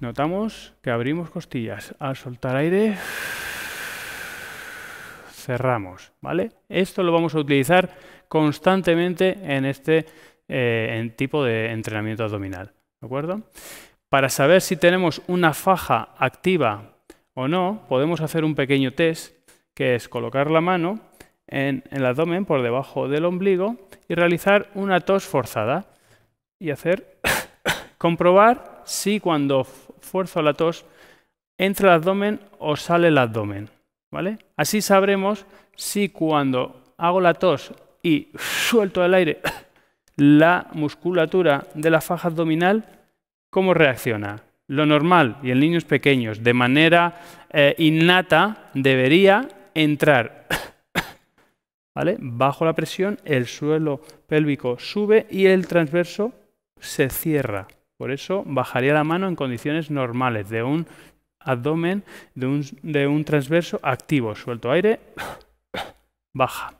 Notamos que abrimos costillas. Al soltar aire, cerramos. ¿vale? Esto lo vamos a utilizar constantemente en este eh, en tipo de entrenamiento abdominal. ¿De acuerdo? Para saber si tenemos una faja activa o no, podemos hacer un pequeño test, que es colocar la mano en el abdomen por debajo del ombligo y realizar una tos forzada y hacer comprobar si cuando fuerzo la tos, entra el abdomen o sale el abdomen. ¿vale? Así sabremos si cuando hago la tos y suelto el aire, la musculatura de la faja abdominal, ¿cómo reacciona? Lo normal, y en niños pequeños, de manera eh, innata, debería entrar ¿vale? bajo la presión, el suelo pélvico sube y el transverso se cierra. Por eso bajaría la mano en condiciones normales, de un abdomen, de un, transverso activo. Suelto aire, baja.